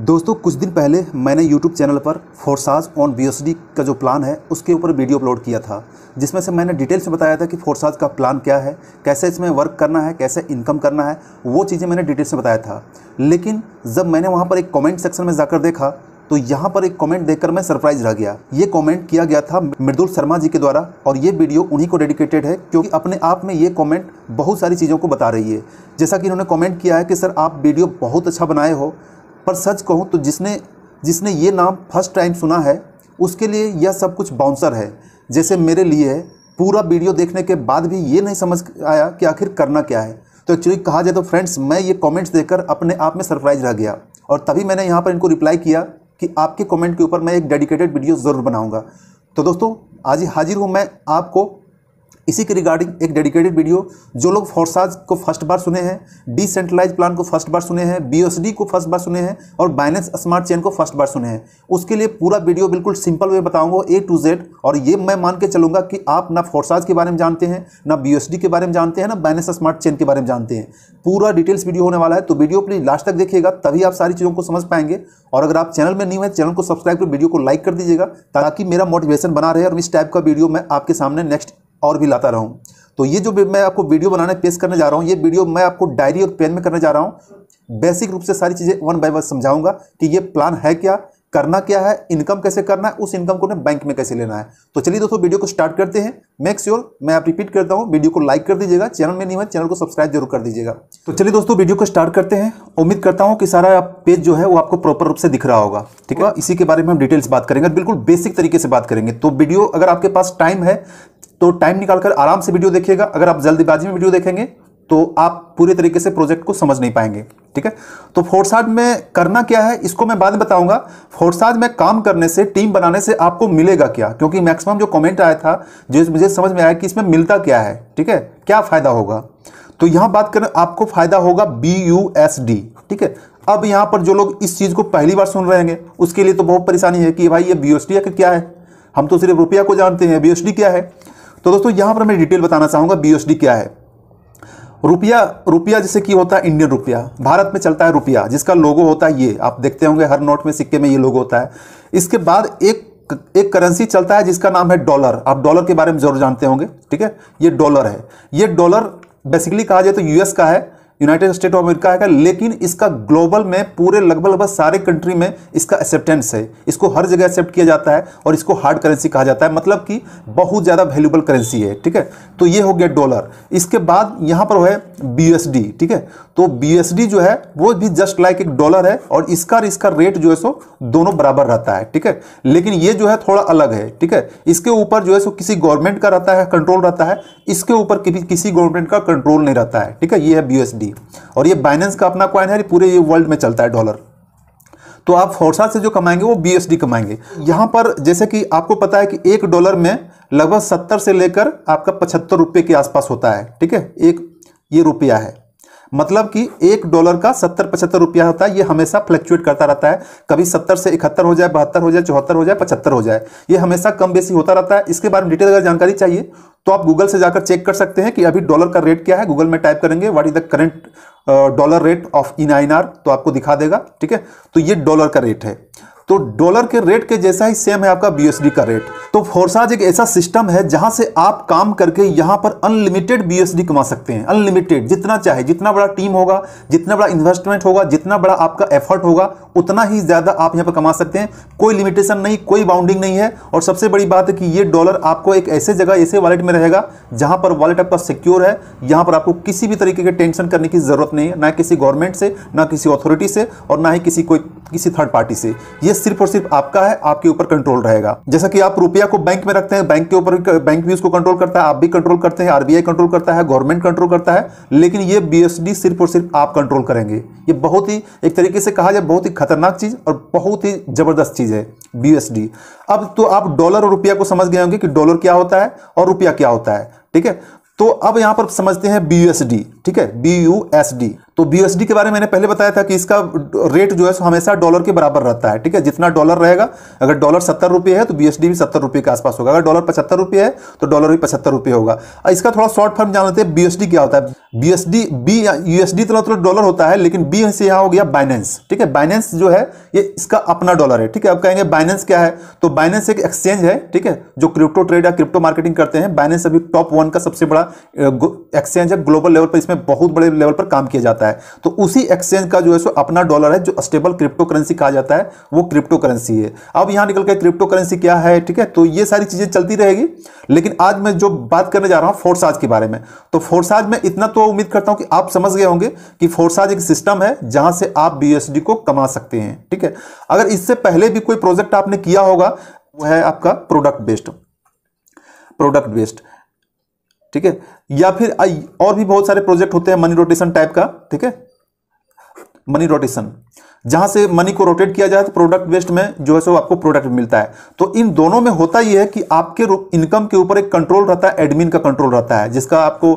दोस्तों कुछ दिन पहले मैंने YouTube चैनल पर फोरसाज ऑन बी का जो प्लान है उसके ऊपर वीडियो अपलोड किया था जिसमें से मैंने डिटेल्स में बताया था कि फोरसाज का प्लान क्या है कैसे इसमें वर्क करना है कैसे इनकम करना है वो चीज़ें मैंने डिटेल्स में बताया था लेकिन जब मैंने वहाँ पर एक कॉमेंट सेक्शन में जाकर देखा तो यहाँ पर एक कमेंट देखकर मैं सरप्राइज रह गया ये कमेंट किया गया था मृदुल शर्मा जी के द्वारा और ये वीडियो उन्हीं को डेडिकेटेड है क्योंकि अपने आप में ये कमेंट बहुत सारी चीज़ों को बता रही है जैसा कि इन्होंने कमेंट किया है कि सर आप वीडियो बहुत अच्छा बनाए हो पर सच कहूँ तो जिसने जिसने ये नाम फर्स्ट टाइम सुना है उसके लिए यह सब कुछ बाउंसर है जैसे मेरे लिए है पूरा वीडियो देखने के बाद भी ये नहीं समझ आया कि आखिर करना क्या है तो एक्चुअली कहा जाए तो फ्रेंड्स मैं ये कमेंट्स देखकर अपने आप में सरप्राइज रह गया और तभी मैंने यहाँ पर इनको रिप्लाई किया कि आपके कमेंट के ऊपर मैं एक डेडिकेटेड वीडियो ज़रूर बनाऊँगा तो दोस्तों आज ही हाजिर हूँ मैं आपको इसी के रिगार्डिंग एक डेडिकेटेड वीडियो जो लोग फोर्साज को फर्स्ट बार सुने हैं डिसेंट्रलाइज प्लान को फर्स्ट बार सुने हैं बीओएसडी को फर्स्ट बार सुने हैं और बाइनेंस स्मार्ट चेन को फर्स्ट बार सुने हैं उसके लिए पूरा वीडियो बिल्कुल सिंपल वे बताऊंगा ए टू जेड और ये मैं मान के चलूंगा कि आप ना फोर्साज के बारे में जानते हैं ना बी के बारे में जानते हैं ना बाइनेंस स्मार्ट चेन के बारे में जानते हैं पूरा डिटेल्स वीडियो होने वाला है तो वीडियो प्लीज लास्ट तक देखिएगा तभी आप सारी चीज़ों को समझ पाएंगे और अगर आप चैनल में नहीं हुए चैनल को सब्सक्राइब कर वीडियो को लाइक कर दीजिएगा ताकि मेरा मोटिवेशन बना रहे और इस टाइप का वीडियो मैं आपके सामने नेक्स्ट और भी लाता रहूँ तो ये जो मैं आपको वीडियो बनाने पेश करने जा रहा हूँ ये वीडियो मैं आपको डायरी और पेन में करने जा रहा हूँ बेसिक रूप से सारी चीज़ें वन बाय वन समझाऊंगा कि ये प्लान है क्या करना क्या है इनकम कैसे करना है उस इनकम को ने बैंक में कैसे लेना है तो चलिए दोस्तों वीडियो को स्टार्ट करते हैं मेक श्योर sure, मैं आप रिपीट करता हूँ वीडियो को लाइक कर दीजिएगा चैनल में नहीं हुआ चैनल को सब्सक्राइब जरूर कर दीजिएगा तो चलिए दोस्तों वीडियो को स्टार्ट करते हैं उम्मीद करता हूँ कि सारा पेज जो है वो आपको प्रॉपर रूप से दिख रहा होगा ठीक है हाँ। इसी के बारे में हम डिटेल्स बात करेंगे बिल्कुल बेसिक तरीके से बात करेंगे तो वीडियो अगर आपके पास टाइम है तो टाइम निकालकर आराम से वीडियो देखिएगा अगर आप जल्दीबाजी में वीडियो देखेंगे तो आप पूरे तरीके से प्रोजेक्ट को समझ नहीं पाएंगे ठीक है तो फोर्साज में करना क्या है इसको मैं बाद में बताऊंगा फोर्साज में काम करने से टीम बनाने से आपको मिलेगा क्या क्योंकि मैक्सिमम जो कमेंट आया था जो मुझे समझ में आया कि इसमें मिलता क्या है ठीक है क्या फ़ायदा होगा तो यहां बात करें आपको फ़ायदा होगा बी यू एस डी ठीक है अब यहां पर जो लोग इस चीज़ को पहली बार सुन रहे हैं उसके लिए तो बहुत परेशानी है कि भाई ये बी एस डी क्या है हम तो सिर्फ रुपया को जानते हैं बी एस डी क्या है तो दोस्तों यहां पर मैं डिटेल बताना चाहूंगा बीएसडी क्या है रुपया रुपया जैसे कि होता है इंडियन रुपया भारत में चलता है रुपया जिसका लोगो होता है ये आप देखते होंगे हर नोट में सिक्के में ये लोगो होता है इसके बाद एक एक करेंसी चलता है जिसका नाम है डॉलर आप डॉलर के बारे में जरूर जानते होंगे ठीक है ये डॉलर है ये डॉलर बेसिकली कहा जाए तो यूएस का है यूनाइटेड स्टेट ऑफ अमेरिका आएगा लेकिन इसका ग्लोबल में पूरे लगभग लगभग सारे कंट्री में इसका एक्सेप्टेंस है इसको हर जगह एक्सेप्ट किया जाता है और इसको हार्ड करेंसी कहा जाता है मतलब कि बहुत ज़्यादा वैल्यूबल करेंसी है ठीक है तो ये हो गया डॉलर इसके बाद यहाँ पर है बी ठीक है तो बी जो है वो भी जस्ट लाइक एक डॉलर है और इसका इसका रेट जो है सो दोनों बराबर रहता है ठीक है लेकिन ये जो है थोड़ा अलग है ठीक है इसके ऊपर जो है सो किसी गवर्नमेंट का रहता है कंट्रोल रहता है इसके ऊपर किसी गवर्नमेंट का कंट्रोल नहीं रहता है ठीक है ये है बी होगी और ये बाइनेंस का अपना क्वाइन है पूरे ये वर्ल्ड में चलता है डॉलर तो आप फोर्सा से जो कमाएंगे वो बी कमाएंगे यहाँ पर जैसे कि आपको पता है कि एक डॉलर में लगभग सत्तर से लेकर आपका पचहत्तर रुपये के आसपास होता है ठीक है एक ये रुपया है मतलब कि एक डॉलर का सत्तर पचहत्तर रुपया होता है ये हमेशा फ्लक्चुएट करता रहता है कभी सत्तर से इकहत्तर हो जाए बहत्तर हो जाए चौहत्तर हो जाए पचहत्तर हो जाए ये हमेशा कम बेसी होता रहता है इसके बारे में डिटेल अगर जानकारी चाहिए तो आप गूगल से जाकर चेक कर सकते हैं कि अभी डॉलर का रेट क्या है गूगल में टाइप करेंगे what is the current dollar rate of इन आई तो आपको दिखा देगा ठीक है तो ये डॉलर का रेट है तो डॉलर के रेट के जैसा ही सेम है आपका बीएसडी का रेट तो फोरसाज एक ऐसा सिस्टम है जहां से आप काम करके यहां पर अनलिमिटेड बीएसडी कमा सकते हैं अनलिमिटेड जितना चाहे जितना बड़ा टीम होगा जितना बड़ा इन्वेस्टमेंट होगा जितना बड़ा आपका एफर्ट होगा उतना ही ज्यादा आप यहां पर कमा सकते हैं कोई लिमिटेशन नहीं कोई बाउंडिंग नहीं है और सबसे बड़ी बात है कि ये डॉलर आपको एक ऐसे जगह ऐसे वॉलेट में रहेगा जहां पर वॉलेट आपका सिक्योर है यहां पर आपको किसी भी तरीके के टेंशन करने की जरूरत नहीं है ना किसी गवर्नमेंट से ना किसी अथॉरिटी से और ना ही किसी कोई किसी थर्ड पार्टी से यह सिर्फ और सिर्फ आपका है आपके ऊपर कंट्रोल रहेगा जैसा कि आप रुपया को बैंक में रखते हैं बैंक के ऊपर बैंक भी उसको कंट्रोल करता है आप भी कंट्रोल करते हैं आरबीआई कंट्रोल करता है गवर्नमेंट कंट्रोल करता है लेकिन ये बीएसडी सिर्फ और सिर्फ आप कंट्रोल करेंगे ये बहुत ही एक तरीके से कहा जाए बहुत ही खतरनाक चीज और बहुत ही जबरदस्त चीज है बीएसडी अब तो आप डॉलर और रुपया को समझ गए होंगे कि डॉलर क्या होता है और रुपया क्या होता है ठीक है तो अब यहां पर समझते हैं बीयूएसडी ठीक है बीयूएसडी तो बी के बारे में मैंने पहले बताया था कि इसका रेट जो है हमेशा डॉलर के बराबर रहता है ठीक है जितना डॉलर रहेगा अगर डॉलर सत्तर रुपये है तो बी भी सत्तर रुपये के आसपास होगा अगर डॉलर पचहत्तर रुपये है तो डॉलर भी पचहत्तर रुपये होगा इसका थोड़ा शॉर्ट फॉर्म जान लेते हैं बी क्या होता है B S D B USD तो थोड़ा मतलब डॉलर होता है लेकिन बी से यहाँ हो गया बाइनेंस ठीक है बाइनेंस जो है ये इसका अपना डॉलर है ठीक है अब कहेंगे बाइनेंस क्या है तो बाइनेंस एक एक्सचेंज है ठीक है जो क्रिप्टो ट्रेड या क्रिप्टो मार्केटिंग करते हैं बाइनेंस अभी टॉप वन का सबसे बड़ा एक्सचेंज है ग्लोबल लेवल पर इसमें बहुत बड़े लेवल पर काम किया जाता है है तो उसी एक्सचेंज का जो है सो अपना डॉलर है जो स्टेबल क्रिप्टो करेंसी कहा जाता है वो क्रिप्टो करेंसी है अब यहां निकल के क्रिप्टो करेंसी क्या है ठीक है तो ये सारी चीज़ें चलती रहेगी लेकिन आज मैं जो बात करने जा रहा हूं फोर्साज के बारे में तो फोर्साज में इतना तो उम्मीद करता हूं कि आप समझ गए होंगे कि फोर्साज एक सिस्टम है जहां से आप बी को कमा सकते हैं ठीक है अगर इससे पहले भी कोई प्रोजेक्ट आपने किया होगा वह है आपका प्रोडक्ट बेस्ड प्रोडक्ट बेस्ड ठीक है या फिर और भी बहुत सारे प्रोजेक्ट होते हैं मनी रोटेशन टाइप का ठीक है मनी रोटेशन जहां से मनी को रोटेट किया जाए तो प्रोडक्ट वेस्ट में जो है सो आपको प्रोडक्ट मिलता है तो इन दोनों में होता यह है कि आपके इनकम के ऊपर एक कंट्रोल रहता है एडमिन का कंट्रोल रहता है जिसका आपको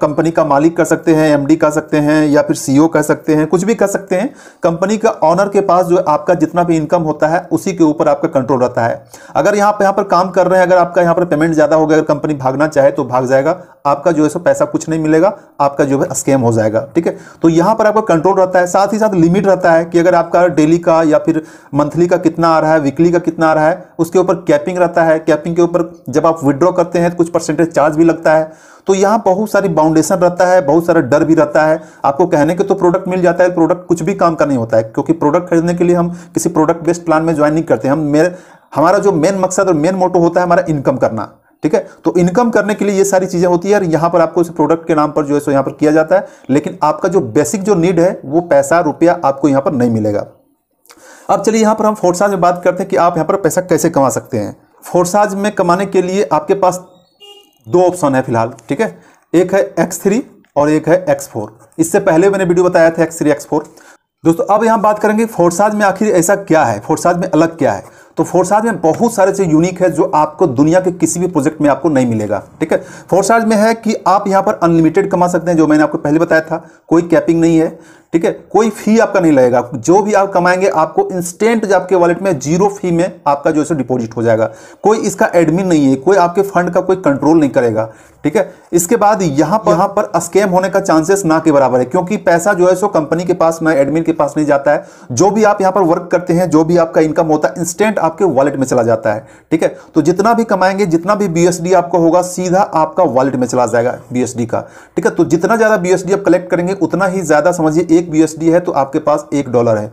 कंपनी का मालिक कर सकते हैं एमडी कह सकते हैं या फिर सीईओ e कह सकते हैं कुछ भी कह सकते हैं कंपनी का ऑनर के पास जो आपका जितना भी इनकम होता है उसी के ऊपर आपका कंट्रोल रहता है अगर यहाँ पर यहाँ पर काम कर रहे हैं अगर आपका यहाँ पर पेमेंट ज़्यादा हो गया अगर कंपनी भागना चाहे तो भाग जाएगा आपका जो है सो पैसा कुछ नहीं मिलेगा आपका जो है स्कैम हो जाएगा ठीक है तो यहाँ पर आपका कंट्रोल रहता है साथ ही साथ लिमिट रहता है कि अगर आपका डेली का या फिर मंथली का कितना आ रहा है वीकली का कितना आ रहा है उसके ऊपर कैपिंग रहता है कैपिंग के ऊपर जब आप विड्रॉ करते हैं तो कुछ परसेंटेज चार्ज भी लगता है तो यहाँ बहुत सारी बाउंडेशन रहता है बहुत सारा डर भी रहता है आपको कहने के तो प्रोडक्ट मिल जाता है प्रोडक्ट कुछ भी काम का नहीं होता है क्योंकि प्रोडक्ट खरीदने के लिए हम किसी प्रोडक्ट बेस्ड प्लान में ज्वाइन नहीं करते हम मेरे हमारा जो मेन मकसद और मेन मोटो होता है हमारा इनकम करना ठीक है तो इनकम करने के लिए ये सारी चीज़ें होती है और यहां पर आपको इस प्रोडक्ट के नाम पर जो है सो यहां पर किया जाता है लेकिन आपका जो बेसिक जो नीड है वो पैसा रुपया आपको यहां पर नहीं मिलेगा अब चलिए यहां पर हम फोर्साज में बात करते हैं कि आप यहां पर पैसा कैसे कमा सकते हैं फोर्साज में कमाने के लिए आपके पास दो ऑप्शन है फिलहाल ठीक है एक है एक्स और एक है एक्स इससे पहले मैंने वीडियो बताया था एक्स थ्री दोस्तों अब यहां बात करेंगे फोर्साज में आखिर ऐसा क्या है फोर्साज में अलग क्या है तो फोरसाज में बहुत सारे चीज़ यूनिक है जो आपको दुनिया के किसी भी प्रोजेक्ट में आपको नहीं मिलेगा ठीक है फोरसाज में है कि आप यहाँ पर अनलिमिटेड कमा सकते हैं जो मैंने आपको पहले बताया था कोई कैपिंग नहीं है ठीक है कोई फी आपका नहीं लगेगा जो भी आप कमाएंगे आपको इंस्टेंट आपके वॉलेट में जीरो फी में आपका जो है डिपॉजिट हो जाएगा कोई इसका एडमिन नहीं है कोई आपके फंड का कोई कंट्रोल नहीं करेगा ठीक है इसके बाद यहां पर यहां पर स्कैम होने का चांसेस ना के बराबर है क्योंकि पैसा जो है सो कंपनी के पास ना एडमिन के पास नहीं जाता है जो भी आप यहां पर वर्क करते हैं जो भी आपका इनकम होता है इंस्टेंट आपके वॉलेट में चला जाता है ठीक है तो जितना भी कमाएंगे जितना भी बीएसडी आपका होगा सीधा आपका वॉलेट में चला जाएगा बीएसडी का ठीक है तो जितना ज्यादा बीएसडी आप कलेक्ट करेंगे उतना ही ज्यादा समझिए एक बी है तो आपके पास एक डॉलर है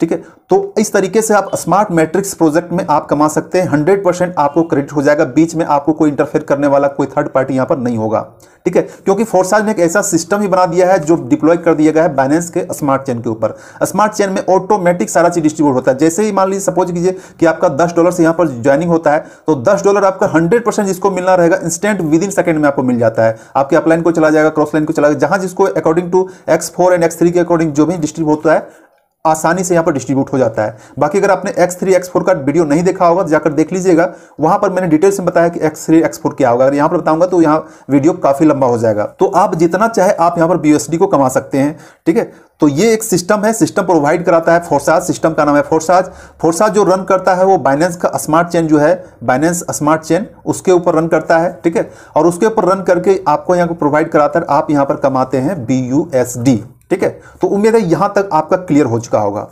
ठीक है तो इस तरीके से आप स्मार्ट मैट्रिक्स प्रोजेक्ट में आप कमा सकते हैं हंड्रेड परसेंट आपको क्रेडिट हो जाएगा बीच में आपको कोई इंटरफेयर करने वाला कोई थर्ड पार्टी यहां पर नहीं होगा ठीक है क्योंकि फोरसाज ने एक ऐसा सिस्टम ही बना दिया है जो डिप्लॉय कर दिया गया है बैलेंस के स्मार्ट चेन के ऊपर स्मार्ट चेन में ऑटोमेटिक सारा चीज डिस्ट्रीब्यूट होता है जैसे ही मान लीजिए सपोज कीजिए कि आपका दस डॉलर से यहां पर ज्वाइनिंग होता है तो दस डॉलर आपका हंड्रेड परसेंट जिसको मिलना रहेगा इंस्टेंट विद इन सेकंड में आपको मिल जाता है आपके अपलाइन को चला जाएगा क्रॉस लाइन को चला जाएगा जहां जिसको according to X four and X three के अकॉर्डिंग जो भी डिस्ट्रीब्यूट होता है आसानी से यहाँ पर डिस्ट्रीब्यूट हो जाता है बाकी अगर आपने एक्स थ्री एक्स फोर का वीडियो नहीं देखा होगा तो जाकर देख लीजिएगा वहां पर मैंने डिटेल्स में बताया कि एक्स थ्री एक्स फोर क्या होगा अगर यहाँ पर बताऊंगा तो यहाँ वीडियो काफ़ी लंबा हो जाएगा तो आप जितना चाहे आप यहाँ पर बी को कमा सकते हैं ठीक है तो ये एक सिस्टम है सिस्टम प्रोवाइड कराता है फोर्साज सिस्टम का नाम है फोर्साज फोर्साज जो रन करता है वो बाइनेंस का स्मार्ट चेन जो है बाइनेंस स्मार्ट चेन उसके ऊपर रन करता है ठीक है और उसके ऊपर रन करके आपको यहाँ को प्रोवाइड कराता है आप यहाँ पर कमाते हैं बी ठीक है तो उम्मीद है यहां तक आपका क्लियर हो चुका होगा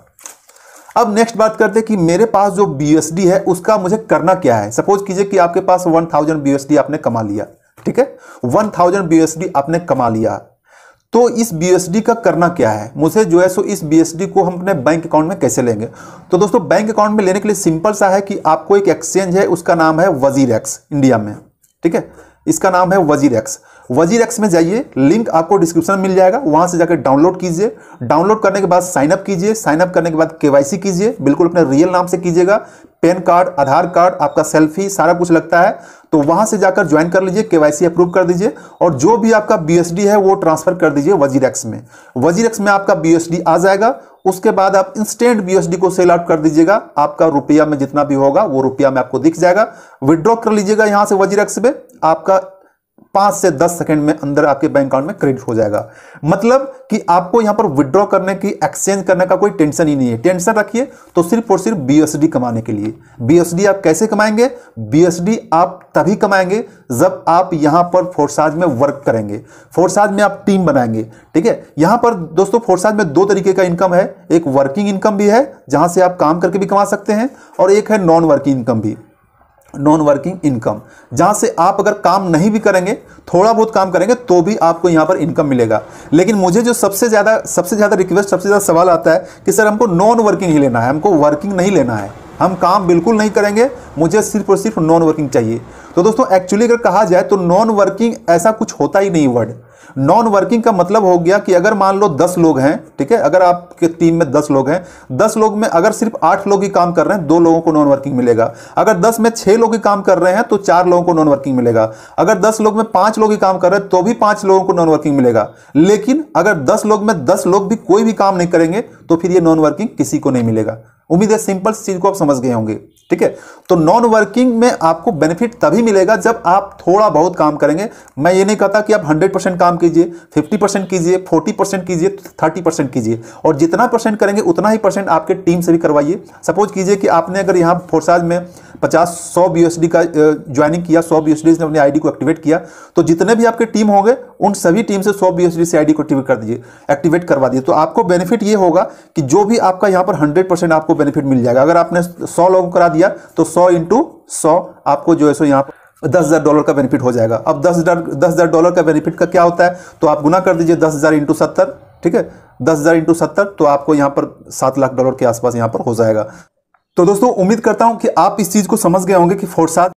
अब नेक्स्ट बात करते हैं कि मेरे पास जो बी है उसका मुझे करना क्या है सपोज कीजिए कि आपके पास वन थाउजेंड बी आपने कमा लिया ठीक है वन थाउजेंड बी आपने कमा लिया तो इस बी का करना क्या है मुझे जो है सो इस बी को हम अपने बैंक अकाउंट में कैसे लेंगे तो दोस्तों बैंक अकाउंट में लेने के लिए सिंपल सा है कि आपको एक एक्सचेंज है उसका नाम है वजीर एक्स इंडिया में ठीक है इसका नाम है वजीर एक्स वजीर एक्स में जाइए लिंक आपको डिस्क्रिप्शन मिल जाएगा वहां से जाकर डाउनलोड कीजिए डाउनलोड करने के बाद साइनअप कीजिए साइनअप करने के बाद केवाईसी कीजिए बिल्कुल अपने रियल नाम से कीजिएगा पैन कार्ड आधार कार्ड आपका सेल्फी सारा कुछ लगता है तो वहां से जाकर ज्वाइन कर लीजिए केवाईसी अप्रूव कर दीजिए और जो भी आपका बीएसडी है वो ट्रांसफर कर दीजिए वजीरक्स में वजीरक्स में आपका बीएसडी आ जाएगा उसके बाद आप इंस्टेंट बीएसडी को सेल आउट कर दीजिएगा आपका रुपया में जितना भी होगा वो रुपया में आपको दिख जाएगा विड्रॉ कर लीजिएगा यहां से वजीरक्स में आपका पांच से दस सेकंड में अंदर आपके बैंक अकाउंट में क्रेडिट हो जाएगा मतलब कि आपको यहां पर विड्रॉ करने की एक्सचेंज करने का कोई टेंशन ही नहीं है टेंशन रखिए तो सिर्फ और सिर्फ बीएसडी कमाने के लिए बीएसडी आप कैसे कमाएंगे बीएसडी आप तभी कमाएंगे जब आप यहां पर फोरसाज में वर्क करेंगे फोरसाज में आप टीम बनाएंगे ठीक है यहां पर दोस्तों फोरसाज में दो तरीके का इनकम है एक वर्किंग इनकम भी है जहां से आप काम करके भी कमा सकते हैं और एक है नॉन वर्किंग इनकम भी नॉन वर्किंग इनकम जहां से आप अगर काम नहीं भी करेंगे थोड़ा बहुत काम करेंगे तो भी आपको यहां पर इनकम मिलेगा लेकिन मुझे जो सबसे ज़्यादा सबसे ज़्यादा रिक्वेस्ट सबसे ज़्यादा सवाल आता है कि सर हमको नॉन वर्किंग ही लेना है हमको वर्किंग नहीं लेना है हम काम बिल्कुल नहीं करेंगे मुझे सिर्फ और सिर्फ नॉन वर्किंग चाहिए तो दोस्तों एक्चुअली अगर कहा जाए तो नॉन वर्किंग ऐसा कुछ होता ही नहीं वर्ड नॉन वर्किंग का मतलब हो गया कि अगर मान लो दस लोग हैं ठीक है अगर आपके टीम में दस लोग हैं दस लोग में अगर सिर्फ आठ लोग ही काम कर रहे हैं दो लोगों को नॉन वर्किंग मिलेगा अगर दस में छह लोग ही काम कर रहे हैं तो चार लोगों को नॉन वर्किंग मिलेगा अगर दस लोग में पांच लोग ही काम कर रहे हैं तो भी पांच लोगों को नॉन वर्किंग मिलेगा लेकिन अगर दस लोग में दस लोग भी कोई भी काम नहीं करेंगे तो फिर ये नॉन वर्किंग किसी को नहीं मिलेगा उम्मीद है सिंपल चीज़ को आप समझ गए होंगे ठीक है तो नॉन वर्किंग में आपको बेनिफिट तभी मिलेगा जब आप थोड़ा बहुत काम करेंगे मैं ये नहीं कहता कि आप 100 परसेंट काम कीजिए 50 परसेंट कीजिए 40 परसेंट कीजिए 30 परसेंट कीजिए और जितना परसेंट करेंगे उतना ही परसेंट आपके टीम से भी करवाइए सपोज कीजिए कि आपने अगर यहाँ फोरसाज में पचास सौ बी का ज्वाइनिंग किया सौ बी ने अपनी आईडी को एक्टिवेट किया तो जितने भी आपके टीम होंगे उन सभी टीम से सौ बी से आईडी को एक्टिवेट कर दीजिए एक्टिवेट करवा दीजिए तो आपको बेनिफिट ये होगा कि जो भी आपका यहाँ पर हंड्रेड आपको बेनिफिट मिल जाएगा अगर आपने सौ लोगों को करा दिया तो सौ इंटू सौ आपको जो है सो यहाँ पर दस हज़ार डॉलर का बेनिफिट हो जाएगा अब दस हज़ार दस हज़ार डॉलर का बेनिफिट का क्या होता है तो आप गुना कर दीजिए दस हज़ार इंटू सत्तर ठीक है दस हज़ार इंटू सत्तर तो आपको यहाँ पर सात लाख डॉलर के आसपास यहाँ पर हो जाएगा तो दोस्तों उम्मीद करता हूं कि आप इस चीज को समझ गए होंगे कि फोरसाद